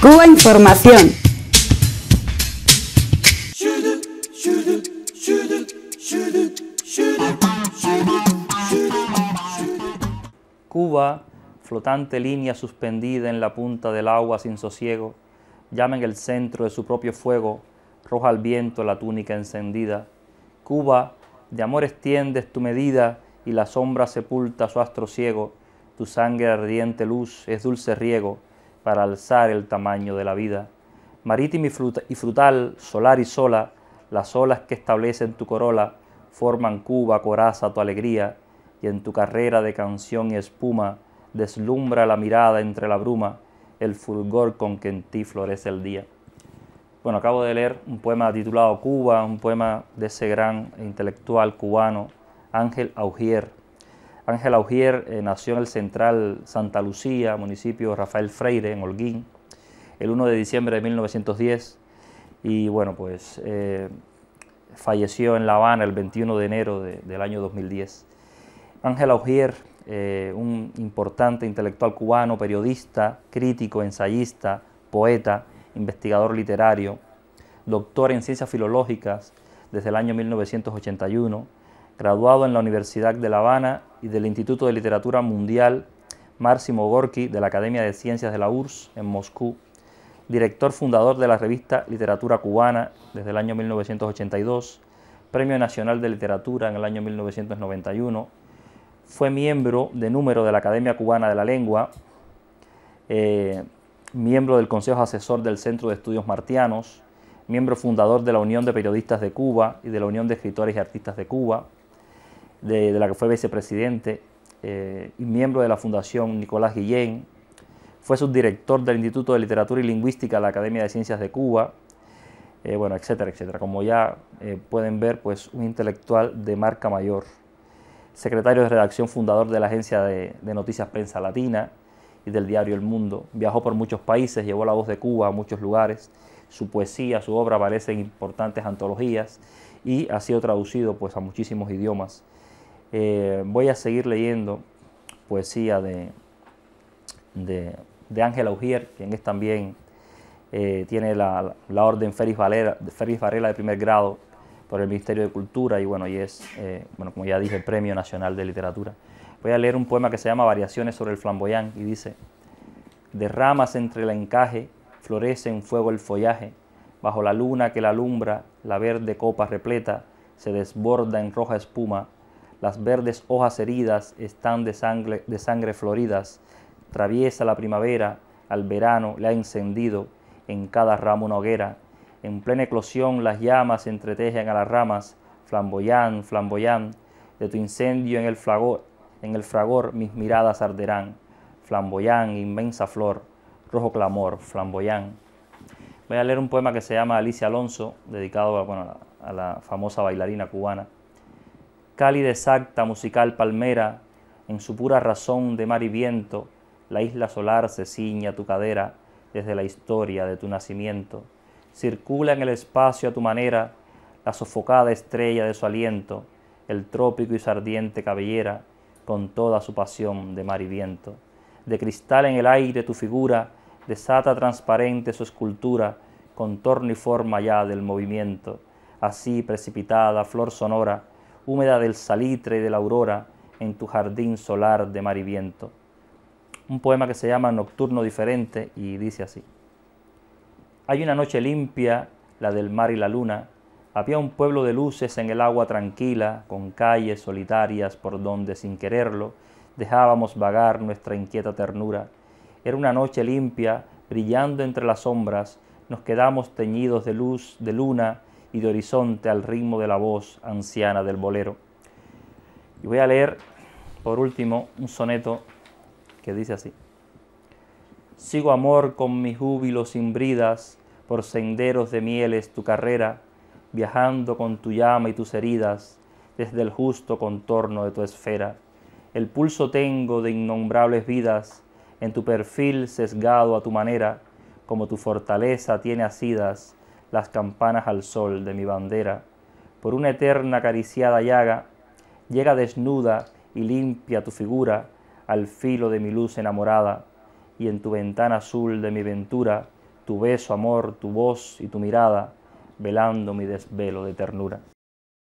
Cuba Información. Cuba, flotante línea suspendida en la punta del agua sin sosiego, llama en el centro de su propio fuego, roja al viento la túnica encendida. Cuba, de amor extiendes tu medida y la sombra sepulta su astro ciego, tu sangre ardiente luz es dulce riego para alzar el tamaño de la vida. Marítima y frutal, solar y sola, las olas que establecen tu corola forman Cuba, coraza, tu alegría, y en tu carrera de canción y espuma deslumbra la mirada entre la bruma, el fulgor con que en ti florece el día. Bueno, acabo de leer un poema titulado Cuba, un poema de ese gran intelectual cubano, Ángel Augier, Ángel Augier eh, nació en el central Santa Lucía, municipio Rafael Freire, en Holguín, el 1 de diciembre de 1910. Y bueno, pues eh, falleció en La Habana el 21 de enero del año 2010. Ángel Augier, eh, un importante intelectual cubano, periodista, crítico, ensayista, poeta, investigador literario, doctor en ciencias filológicas desde el año 1981 graduado en la Universidad de La Habana y del Instituto de Literatura Mundial Máximo Gorki de la Academia de Ciencias de la URSS en Moscú, director fundador de la revista Literatura Cubana desde el año 1982, Premio Nacional de Literatura en el año 1991, fue miembro de número de la Academia Cubana de la Lengua, eh, miembro del Consejo Asesor del Centro de Estudios Martianos, miembro fundador de la Unión de Periodistas de Cuba y de la Unión de Escritores y Artistas de Cuba, de, la que fue vicepresidente eh, y miembro de la Fundación Nicolás Guillén. Fue subdirector del Instituto de Literatura y Lingüística de la Academia de Ciencias de Cuba, eh, bueno, etcétera, etcétera. Como ya eh, pueden ver, pues un intelectual de marca mayor, secretario de redacción fundador de la agencia de, de, noticias Prensa Latina y del diario El Mundo. Viajó por muchos países, llevó la voz de Cuba a muchos lugares. Su poesía, su obra aparece en importantes antologías y ha sido traducido pues a muchísimos idiomas. Eh, voy a seguir leyendo poesía de, de, de Ángela quien es también, eh, tiene la, orden Félix, Varela de primer grado por el Ministerio de Cultura y bueno, y es, eh, bueno, como ya dije, el Premio Nacional de Literatura. Voy a leer un poema que se llama Variaciones sobre el flamboyán y dice, de ramas entre el encaje florece en fuego el follaje, bajo la luna que la alumbra, la verde copa repleta, se desborda en roja espuma, las verdes hojas heridas están de sangre, floridas, traviesa la primavera, al verano le ha encendido en cada ramo una hoguera, en plena eclosión las llamas se entretejen a las ramas, flamboyán, flamboyán, de tu incendio en el, flagor, en el fragor mis miradas arderán, flamboyán, inmensa flor, rojo clamor, flamboyán. Voy a leer un poema que se llama Alicia Alonso, dedicado a la famosa bailarina cubana. Cálida exacta, musical palmera, en su pura razón de mar y viento, la isla solar se ciña a tu cadera desde la historia de tu nacimiento. Circula en el espacio a tu manera la sofocada estrella de su aliento, el trópico y su ardiente cabellera, con toda su pasión de mar y viento. De cristal en el aire tu figura, desata transparente su escultura, contorno y forma ya del movimiento. Así precipitada, flor sonora, húmeda del salitre y de la aurora en tu jardín solar de mar y viento. Un poema que se llama Nocturno Diferente y dice así. Hay una noche limpia, la del mar y la luna. Había un pueblo de luces en el agua tranquila, con calles solitarias por donde sin quererlo dejábamos vagar nuestra inquieta ternura. Era una noche limpia, brillando entre las sombras, nos quedamos teñidos de luz, de luna, de horizonte al ritmo de la voz anciana del bolero. Y voy a leer, por último, un soneto que dice así. Sigo amor con mis júbilo sin bridas, por senderos de mieles tu carrera, viajando con tu llama y tus heridas, desde el justo contorno de tu esfera. El pulso tengo de innombrables vidas, en tu perfil sesgado a tu manera, como tu fortaleza tiene asidas las campanas al sol de mi bandera, por una eterna acariciada llaga, llega desnuda y limpia tu figura al filo de mi luz enamorada, y en tu ventana azul de mi ventura, tu beso, amor, tu voz y tu mirada, velando mi desvelo de ternura.